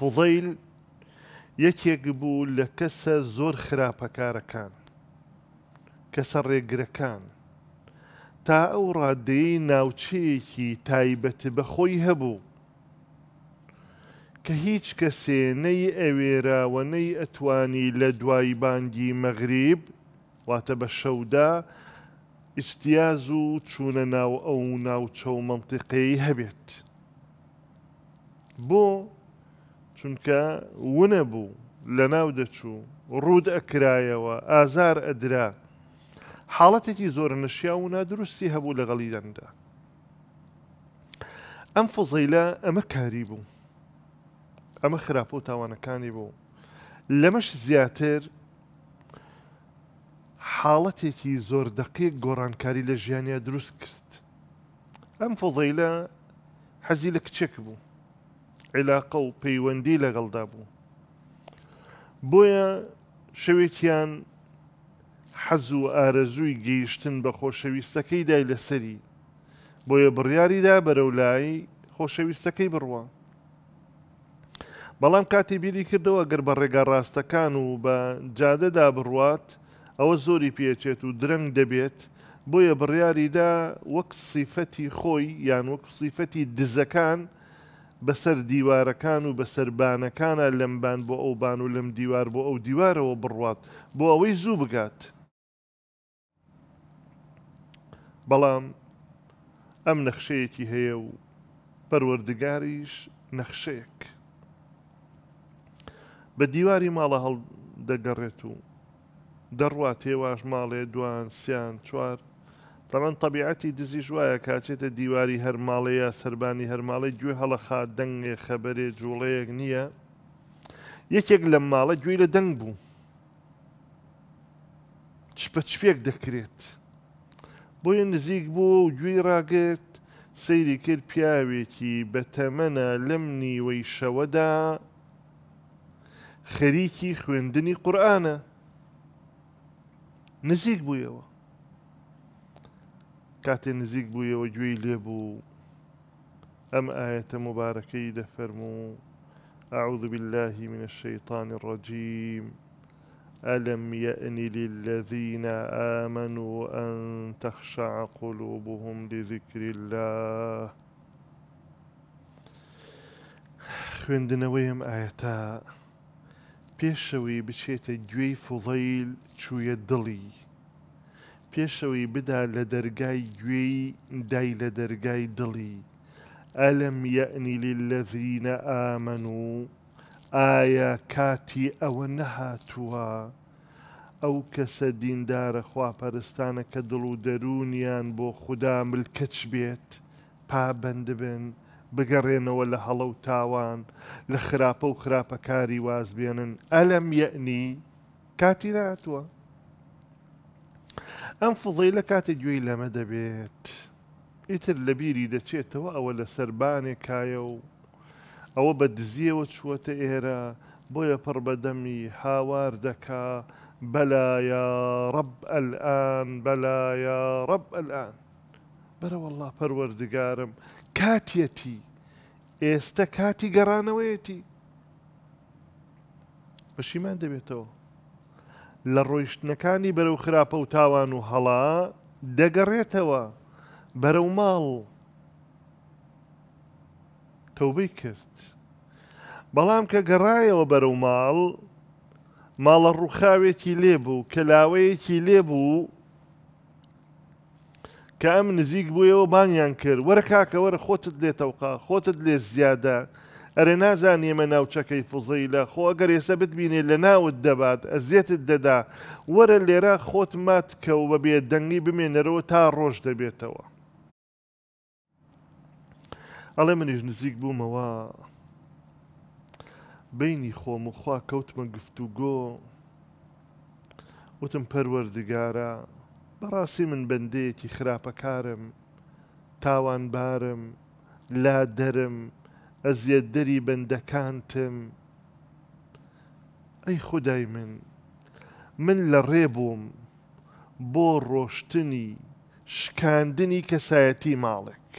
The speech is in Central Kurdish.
فضەیل یەکێک بوو لە کەسە زۆر خراپەکارەکان کەسە ڕێگرەکان تا ئەو ڕادەیە ناوچەیەکی تایبەت بەخۆی هەبوو کە هیچ کەسێ نەی ئەوێراوە نەی ئەتوانی لە دوای بانگی مەغریب واتە بە شەودا ئیشتیاز و چوونە ناو ئەو ناوچە و مەمتیقەی هەبێت. بۆ چونکە ونە بوو لە ناو دەچوو ڕوود ئەکرایەوە ئازار ئەدرا حاڵەتێکی زۆرە نەشیا و نادروستی هەبوو لەگەڵی دەندا ئەم فزەیلە ئەمە کاری بوو ئەمە خراپە و تاوانەکانی بوو لەمەش زیاتر حاڵەتێکی زۆر دەقیق گۆڕانکاری لە ژیانیا دروست کرد ئەم فۆزەی لە حەزی لە کچێک بوو عیلاقە و پەیوەندی لەگەڵدا بوو بۆیە شەوێکیان حەز و ئارەزووی گەیشتن بە خۆشەویستەکەی دای لەسەری بۆیە بڕیاریدا بەرەولایی خۆشەویستەکەی بڕوە بەڵام کاتی بیری کردەوە گەر بە ڕێگە ڕاستەکان و بە جادەدا بڕوات ئەوە زۆری پێچێت و درەنگ دەبێت بۆیە بڕیاریدا وەک سیفەتی خۆی یان وەک سیفەتی دزەکان بەسەر دیوارەکان و بەسەربانەکانە لەمبان بۆ ئەو بان و لەم دیوار بۆ ئەو دیوارەوە بڕوات بۆ ئەوەی زوو بگات. بەڵام ئەم نەخشەیەکی هەیە و پەروەردگاریش نەخشەیەک. بە دیواری ماڵە هەڵ دەگەڕێت و دەڕوات هێواش ماڵێ دوان سیان چوار تەمان تەبیعەتی دزی ژوایە کاچێتە دیواری هەرماڵەیە سربانی هەرماڵی گوێ هەڵەخا دەنگێ خەبەرێ جوڵەیەک نییە یەکێک لە ماڵە گوێی لە دەنگ بوو چپە چپێک دەکرێت بۆیە نزیک بوو و گوێی ڕاگرت سەیری کرد پیاوێکی بە تەمەنە لەم نیوەی شەوەدا خەریکی خوێندنی قورآانە نزیک بوویەوە کاتێ نزیک بوویەوە گوێی لێبوو أم آية مباركة فرمو أعوذ بالله من الشيطان الرجيم ألم يأن للذين آمنوا أن تخشع قلوبهم لذكر الله خوێندنەوەی ئەم آياتا بيشوي بشيت جوي فضيل شوية دليل پێشەوەی بدا لە دەرگای گوێی دای لە دەرگای دڵی ئەلم یەعنیلی لەذینە ئامن و ئایا کاتی ئەوە نەهاتووە ئەو کەسە دیندارە خواپەرستانە کە دڵ و دەرونیان بۆ خوددا ملکەچ بێت پابند بن بگەڕێنەوە لە هەڵە و تاوان لە خراپە و خراپەکاری واز بێنن ئەلم یەعنی کاتی ناتوە ام فضيله كاتي جوي لما دبيت يتر لبيري دتشيت توا ولا سرباني كايو او بدزيه وتشوت ايرا بويا برب دمي حوار دكا بلا يا رب الان بلا يا رب الان برا والله برور دقارم كاتيتي استكاتي قرانويتي بشي ما دبيتو لە ڕۆیشتنەکانی بەرەو خراپە و تاوان و هەڵا دەگەڕێتەوە بەرەو ماڵ تەوبەی کرد. بەڵام کە گەڕایەوە بەرەو ماڵ ماڵە ڕووخاوێکی لێبوو کە لاوەیەکی لێبوو کە ئەم نزیک بوویەوە بانیان کرد وەرە کاکە وەرە خۆتت لێتەوقا خۆتت لێ زیادە ئەرێ نازانێمە ناوچەکەی فزەی لە خۆ ئەگەر ئێسە بتبینێ لە ناوت دەبات ئەزیێتت دەدا وەرە لێرە خۆت مات کە و بەبێ دەنگی بمێنەرەوە تا ڕۆژ دەبێتەوە. ئەڵێ منیش نزیک بوومەوە بینی خۆم و خوا کەوتمە گفت و گۆ وتم پەروەردگارە بەڕاستی من بەندەیەکی خراپەکارم تاوانبارم لا دەرم ئەزیەتدەری بەندەکانتم ئەی خدای من من لە ڕێبووم بۆ ڕۆشتنی شکاندنی کەسایەتی ماڵێک.